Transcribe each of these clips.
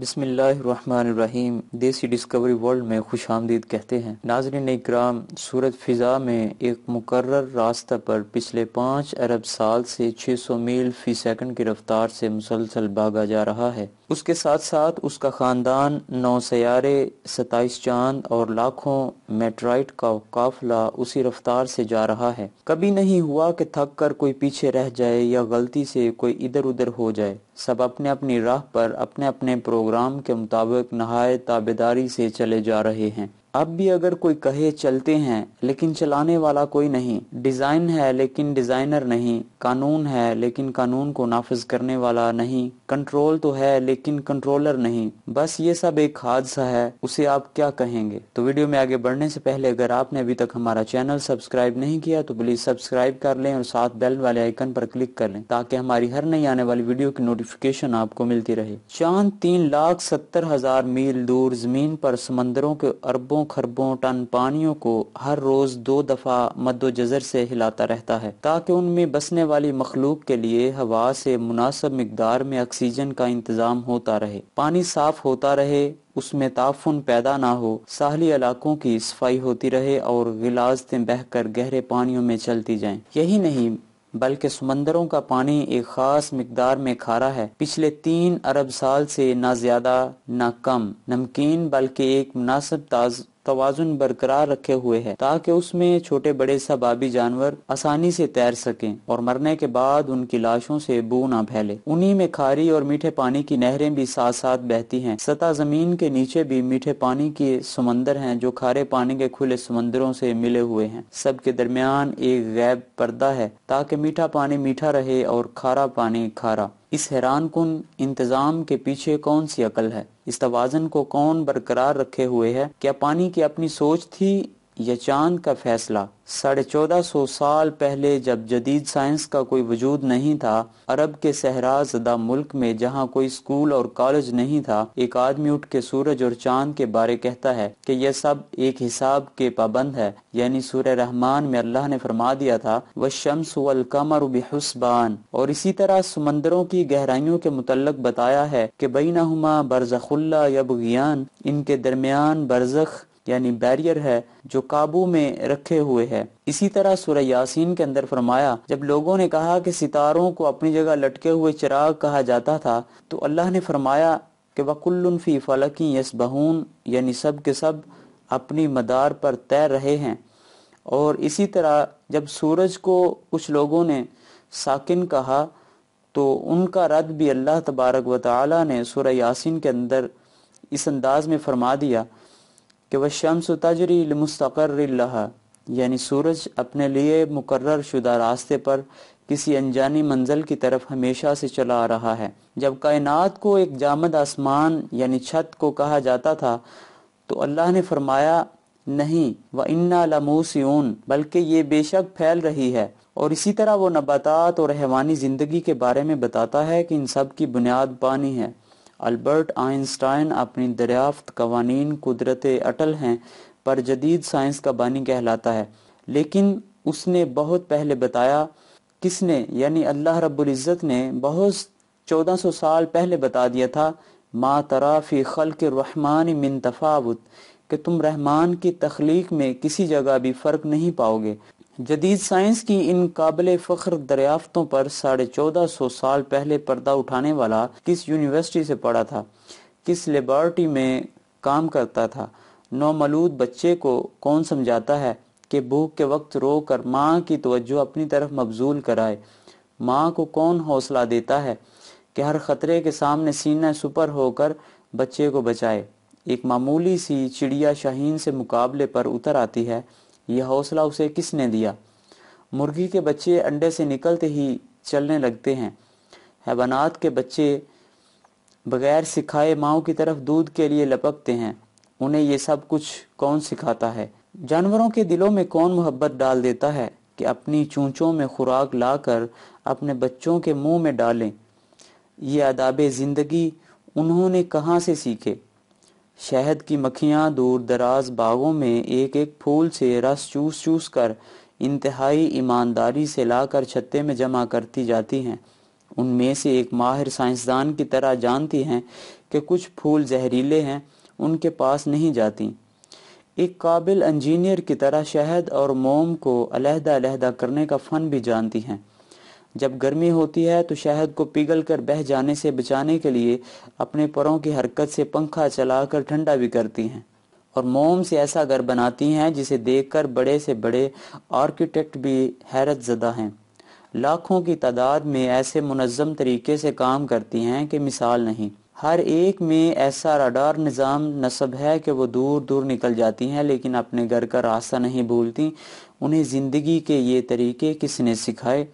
बिसमीम देसी discovery world में खुश आमदीद कहते हैं नाजरन इक्राम सूरत फ़िज़ा में एक मुकर्र रास्ता पर पिछले पाँच अरब साल से 600 मील फ़ी सेकंड की रफ्तार से मुसलसल भागा जा रहा है उसके साथ साथ उसका ख़ानदान नौ सयारे सताईस चांद और लाखों मेट्राइट का काफिला उसी रफ्तार से जा रहा है कभी नहीं हुआ कि थक कर कोई पीछे रह जाए या गलती से कोई इधर उधर हो जाए सब अपने अपनी राह पर अपने अपने प्रोग्राम के मुताबिक नहाय ताबेदारी से चले जा रहे हैं अब भी अगर कोई कहे चलते हैं लेकिन चलाने वाला कोई नहीं डिजाइन है लेकिन डिजाइनर नहीं कानून है लेकिन कानून को नाफिज करने वाला नहीं कंट्रोल तो है लेकिन कंट्रोलर नहीं बस ये सब एक हादसा है उसे आप क्या कहेंगे तो वीडियो में आगे बढ़ने से पहले अगर आपने अभी तक हमारा चैनल सब्सक्राइब नहीं किया तो प्लीज सब्सक्राइब कर लें और साथ बेल वाले आइकन पर क्लिक कर लें ताकि हमारी हर नई आने वाली वीडियो की नोटिफिकेशन आपको मिलती रहे चांद तीन लाख सत्तर हजार मील दूर जमीन पर समंदरों के अरबों अरबों खरबों टन पानियों को हर रोज दो दफा जजर से हिलाता रहता है ताकि उनमें बसने वाली मखलूक के लिए हवा से मुनासब मकदार में ऑक्सीजन का इंतजाम होता रहे पानी साफ होता रहे उसमें ताफुन पैदा ना हो साहली इलाकों की सफाई होती रहे और गिलाजतें बहकर गहरे पानियों में चलती जाएं यही नहीं बल्कि समंदरों का पानी एक खास मकदार में खारा है पिछले तीन अरब साल से ना ज्यादा ना कम नमकीन बल्कि एक मुनासिब तोज़ुन बरकरार रखे हुए है ताकि उसमें छोटे बड़े सबाबी जानवर आसानी से तैर सकें और मरने के बाद उनकी लाशों से बू ना फैले उन्हीं में खारी और मीठे पानी की नहरें भी साथ साथ बहती हैं सतह जमीन के नीचे भी मीठे पानी के समंदर हैं जो खारे पानी के खुले समंदरों से मिले हुए हैं सब के दरमियान एक गैब पर्दा है ताकि मीठा पानी मीठा रहे और खारा पानी खारा इस हैरान कन इंतजाम के पीछे कौन सी अकल है इस तोज़न को कौन बरकरार रखे हुए है क्या पानी की अपनी सोच थी यचान का फैसला साढ़े चौदह सौ साल पहले जब जदीद साइंस का कोई वजूद नहीं था अरब के सहरा जदा मुल्क में जहाँ कोई स्कूल और कॉलेज नहीं था एक आदमी उठ के सूरज और चांद के बारे कहता है कि यह सब एक हिसाब के पाबंद है यानी सूर्य रहमान में अल्लाह ने फरमा दिया था वह शम्स कमर बेहसबान और इसी तरह समंदरों की गहराइयों के मुतलक बताया है की बीना हुमा बरजखुल्ला यबगियान इनके दरमियान बरजख यानी बैरियर है जो काबू में रखे हुए है इसी तरह सूर्य यासीन के अंदर फरमाया जब लोगों ने कहा कि सितारों को अपनी जगह लटके हुए चिराग कहा जाता था तो अल्लाह ने फरमाया कि वकुल्लफी फलकी यसबहून यानी सब के सब अपनी मदार पर तैर रहे हैं और इसी तरह जब सूरज को कुछ लोगों ने साकिन कहा तो उनका रद भी अल्लाह तबारक व ताली ने सूर्य यासिन के अंदर इस अंदाज में फरमा दिया कि वह शम्स तजरी मुस्तकर यानी सूरज अपने लिए मुकर्र शुदा रास्ते पर किसी अनजानी मंजिल की तरफ हमेशा से चला आ रहा है जब कायनात को एक जामद आसमान यानी छत को कहा जाता था तो अल्लाह ने फरमाया नहीं वह इन्ना लमूसियन बल्कि ये बेशक फैल रही है और इसी तरह वो नबातात और हैवानी ज़िंदगी के बारे में बताता है कि इन सब की बुनियाद पानी है अल्बर्ट आइंस्टाइन अपनी दरियाफ्त कवानी कुदरत अटल हैं पर जदीद साइंस का बानी कहलाता है लेकिन उसने बहुत पहले बताया किसने यानी अल्लाह रबुल्ज़त ने बहुत 1400 साल पहले बता दिया था मा तराफ़ी खल के रहमान मिन तफावत कि तुम रहमान की तख्लीक में किसी जगह भी फ़र्क नहीं पाओगे जदीद साइंस की इन काबिल फ़ख्र दरियाफ्तों पर साढ़े चौदह सौ साल पहले पर्दा उठाने वाला किस यूनिवर्सिटी से पढ़ा था किस लेबॉरटी में काम करता था नौमलूद बच्चे को कौन समझाता है कि भूख के वक्त रो कर माँ की तवज्जो अपनी तरफ मबजूल कराए माँ को कौन हौसला देता है कि हर खतरे के सामने सीना सुपर होकर बच्चे को बचाए एक मामूली सी चिड़िया शाहीन से मुकाबले पर उतर आती है यह हौसला उसे किसने दिया मुर्गी के बच्चे अंडे से निकलते ही चलने लगते हैं हैवानात के बच्चे बगैर सिखाए माओ की तरफ दूध के लिए लपकते हैं उन्हें ये सब कुछ कौन सिखाता है जानवरों के दिलों में कौन मोहब्बत डाल देता है कि अपनी चूंचों में खुराक लाकर अपने बच्चों के मुंह में डालें ये आदाब ज़िंदगी उन्होंने कहाँ से सीखे शहद की मखियाँ दूर दराज बागों में एक एक फूल से रस चूस चूस कर इंतहाई ईमानदारी से लाकर छत्ते में जमा करती जाती हैं उनमें से एक माहिर साइंसदान की तरह जानती हैं कि कुछ फूल जहरीले हैं उनके पास नहीं जाती एक काबिल इंजीनियर की तरह शहद और मोम को अलहदा अलहदा करने का फ़न भी जानती हैं जब गर्मी होती है तो शहद को पिघल कर बह जाने से बचाने के लिए अपने परों की हरकत से पंखा चलाकर ठंडा भी करती हैं और मोम से ऐसा घर बनाती हैं जिसे देखकर बड़े से बड़े आर्किटेक्ट भी हैरत ज़दा हैं लाखों की तादाद में ऐसे मुनज़म तरीके से काम करती हैं कि मिसाल नहीं हर एक में ऐसा रडार निज़ाम नस्ब है कि वो दूर दूर निकल जाती हैं लेकिन अपने घर का रास्ता नहीं भूलती उन्हें ज़िंदगी के ये तरीके किसने सिखाए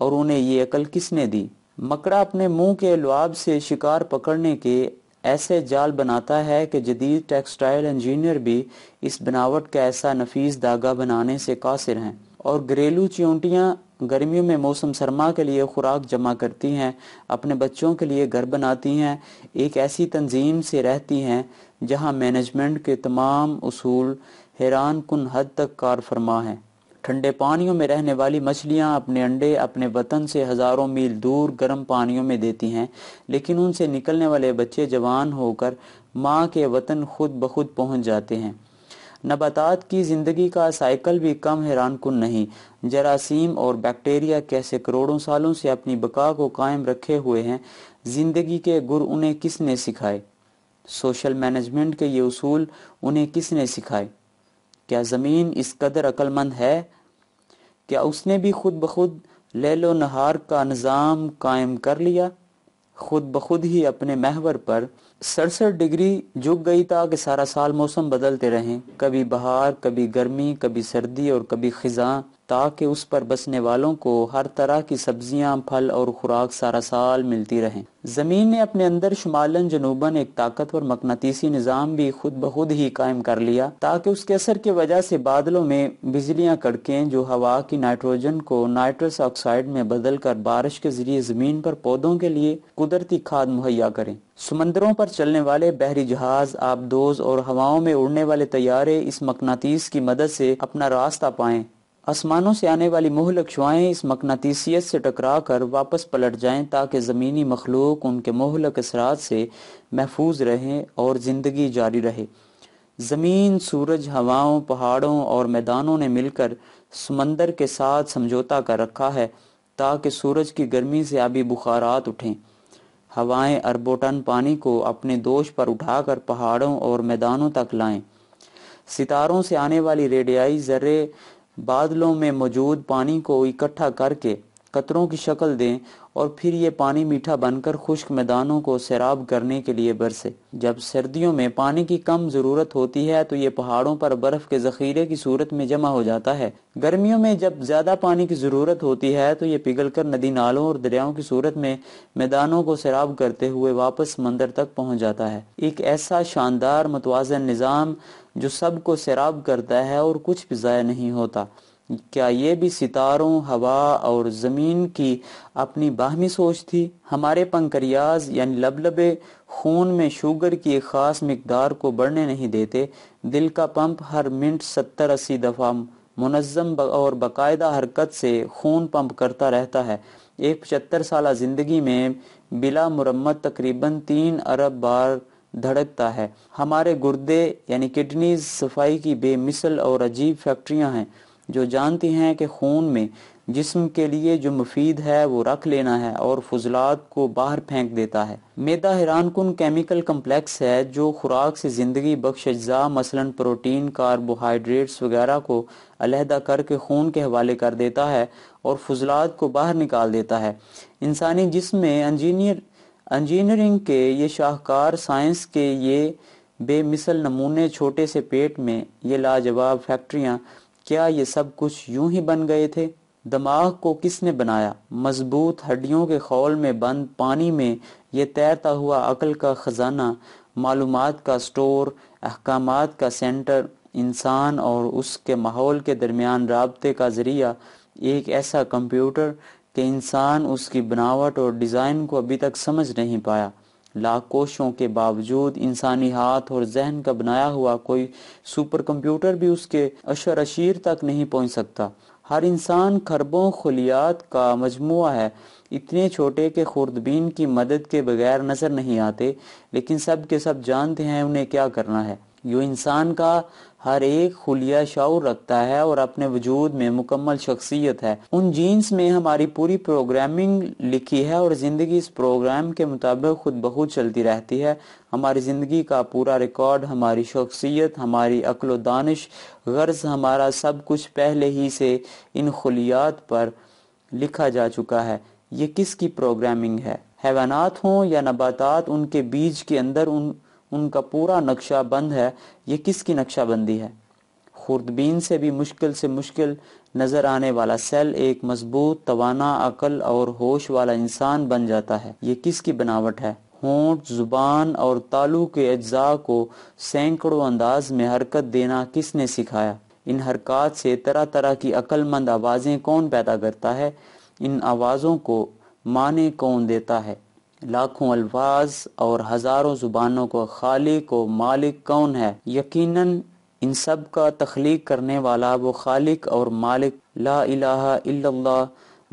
और उन्हें ये अकल किसने दी मकड़ा अपने मुंह के लुआब से शिकार पकड़ने के ऐसे जाल बनाता है कि जदीद टेक्सटाइल इंजीनियर भी इस बनावट का ऐसा नफीस धागा बनाने से कासिर हैं और घरेलू चिंटियाँ गर्मियों में मौसम सरमा के लिए खुराक जमा करती हैं अपने बच्चों के लिए घर बनाती हैं एक ऐसी तंजीम से रहती हैं जहां मैनेजमेंट के तमाम असूल हैरान कन हद तक कार फरमा हैं ठंडे पानियों में रहने वाली मछलियां अपने अंडे अपने वतन से हजारों मील दूर गर्म पानियों में देती हैं लेकिन उनसे निकलने वाले बच्चे जवान होकर माँ के वतन खुद ब खुद पहुँच जाते हैं नबातात की ज़िंदगी का साइकिल भी कम हैरान कन नहीं जरासीम और बैक्टीरिया कैसे करोड़ों सालों से अपनी बका को कायम रखे हुए हैं ज़िंदगी के गुर उन्हें किसने सिखाए सोशल मैनेजमेंट के ये उसूल उन्हें किसने सिखाए क्या ज़मीन इस कदर अकलमंद है क्या उसने भी खुद ब खुद लेलो नहार का निज़ाम कायम कर लिया खुद ब खुद ही अपने महवर पर सड़सठ डिग्री झुक गई ताकि सारा साल मौसम बदलते रहें कभी बहार कभी गर्मी कभी सर्दी और कभी खिजा ताकि उस पर बसने वालों को हर तरह की सब्जियां फल और खुराक सारा साल मिलती रहे ज़मीन ने अपने अंदर शुमालन जनूबन एक ताकतवर मकनातीसी निज़ाम भी खुद ब खुद ही कायम कर लिया ताकि उसके असर की वजह से बादलों में बिजलियां कड़कें जो हवा की नाइट्रोजन को नाइट्रस ऑक्साइड में बदल कर बारिश के जरिए ज़मीन पर पौधों के लिए कुदरती खाद मुहैया करें समंदरों पर चलने वाले बहरी जहाज आबदोज और हवाओं में उड़ने वाले तैयारे इस मकनातीस की मदद से अपना रास्ता पाएं आसमानों से आने वाली मोहलक शुआएं इस मकनातीसियत से टकरा कर वापस पलट जाएं ताकि ज़मीनी मखलूक उनके मोहलक असरात से महफूज रहें और ज़िंदगी जारी रहे ज़मीन सूरज हवाओं पहाड़ों और मैदानों ने मिलकर समंदर के साथ समझौता कर रखा है ताकि सूरज की गर्मी से आबी बुखारात उठें हवाएं अरबों टन पानी को अपने दोष पर उठाकर पहाड़ों और मैदानों तक लाएं सितारों से आने वाली रेडियाई जर्रे बादलों में मौजूद पानी को इकट्ठा करके कतरों की शक्ल दें और फिर ये पानी मीठा बनकर खुश्क मैदानों को सैराब करने के लिए बरसे जब सर्दियों में पानी की कम ज़रूरत होती है तो ये पहाड़ों पर बर्फ़ के ज़ख़ीरे की सूरत में जमा हो जाता है गर्मियों में जब ज़्यादा पानी की ज़रूरत होती है तो ये पिघल कर नदी नालों और दरियाओं की सूरत में मैदानों को सैराब करते हुए वापस मंदिर तक पहुँच जाता है एक ऐसा शानदार मतवाजन निज़ाम जो सब को सैराब करता है और कुछ भी ज़ाया नहीं होता क्या ये भी सितारों हवा और ज़मीन की अपनी बाहमी सोच थी हमारे पंकरियाज यानी लबलबे खून में शुगर की एक ख़ास मकदार को बढ़ने नहीं देते दिल का पंप हर मिनट सत्तर अस्सी दफ़ा मुनज़म और बाकायदा हरकत से खून पंप करता रहता है एक पचहत्तर साल ज़िंदगी में बिला मुरम्मत तकरीबन तीन अरब बार धड़कता है हमारे गुर्दे यानी किडनी सफाई की बेमिसल और अजीब फैक्ट्रियां हैं जो जानती हैं कि खून में जिसम के लिए जो मुफीद है वो रख लेना है और फजलात को बाहर फेंक देता है मैदा हैरान कन केमिकल कम्प्लेक्स है जो खुराक से ज़िंदगी बख्श अज्जा मसलन प्रोटीन कार्बोहाइड्रेट्स वगैरह को अलहदा करके खून के हवाले कर देता है और फजलात को बाहर निकाल देता है इंसानी जिसम में इंजीनियर इंजीनियरिंग के ये शाहकार साइंस के ये बेमिसल नमूने छोटे से पेट में ये लाजवाब फैक्ट्रियाँ क्या ये सब कुछ यूं ही बन गए थे दिमाग को किसने बनाया मजबूत हड्डियों के खौल में बंद पानी में ये तैरता हुआ अकल का खजाना मालूम का स्टोर अहकाम का सेंटर इंसान और उसके माहौल के दरमियान रबते का ज़रिया एक ऐसा कंप्यूटर कि इंसान उसकी बनावट और डिज़ाइन को अभी तक समझ नहीं पाया लाख कोशों के बावजूद इंसानी हाथ और जहन का बनाया हुआ कोई सुपर कंप्यूटर भी उसके अशर अशीर तक नहीं पहुंच सकता हर इंसान खरबों खलियात का मजमु है इतने छोटे के खुर्दबीन की मदद के बगैर नज़र नहीं आते लेकिन सब के सब जानते हैं उन्हें क्या करना है यो इंसान का हर एक खुलिया शौर रखता है और अपने वजूद में मुकम्मल शख्सियत है उन जीन्स में हमारी पूरी प्रोग्रामिंग लिखी है और ज़िंदगी इस प्रोग्राम के मुताबिक खुद बहुत चलती रहती है हमारी ज़िंदगी का पूरा रिकॉर्ड हमारी शख्सियत हमारी अक्ल दानश गर्ज हमारा सब कुछ पहले ही से इन खुलियात पर लिखा जा चुका है ये किसकी प्रोग्रामिंग है हैवानात हों या नबातात उनके बीज के अंदर उन उनका पूरा नक्शा बंद है ये किसकी नक्शा बंदी है खुर्दबीन से भी मुश्किल से मुश्किल नजर आने वाला सेल एक मजबूत तवाना अकल और होश वाला इंसान बन जाता है ये किसकी बनावट है होंठ जुबान और तालू के अज्जा को सैकड़ों अंदाज में हरकत देना किसने सिखाया इन हरकत से तरह तरह की अकलमंद आवाज़ें कौन पैदा करता है इन आवाज़ों को माने कौन देता है लाखों अल्फाज और हजारों जुबानों को खालिक व मालिक कौन है यकीनन इन सब का तख्लीक करने वाला वो खालिक और मालिक ला इलाहा इल्लल्लाह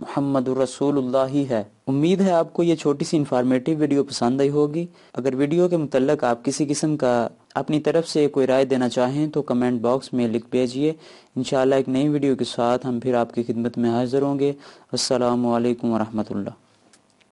मोहम्मद रसूलुल्लाह ही है उम्मीद है आपको ये छोटी सी इन्फॉर्मेटिव वीडियो पसंद आई होगी अगर वीडियो के मुतलक आप किसी किस्म का अपनी तरफ से कोई राय देना चाहें तो कमेंट बॉक्स में लिख भेजिए इंशाल्लाह एक नई वीडियो के साथ हम फिर आपकी खिदमत में हाजिर होंगे असलकम वरहमतुल्ला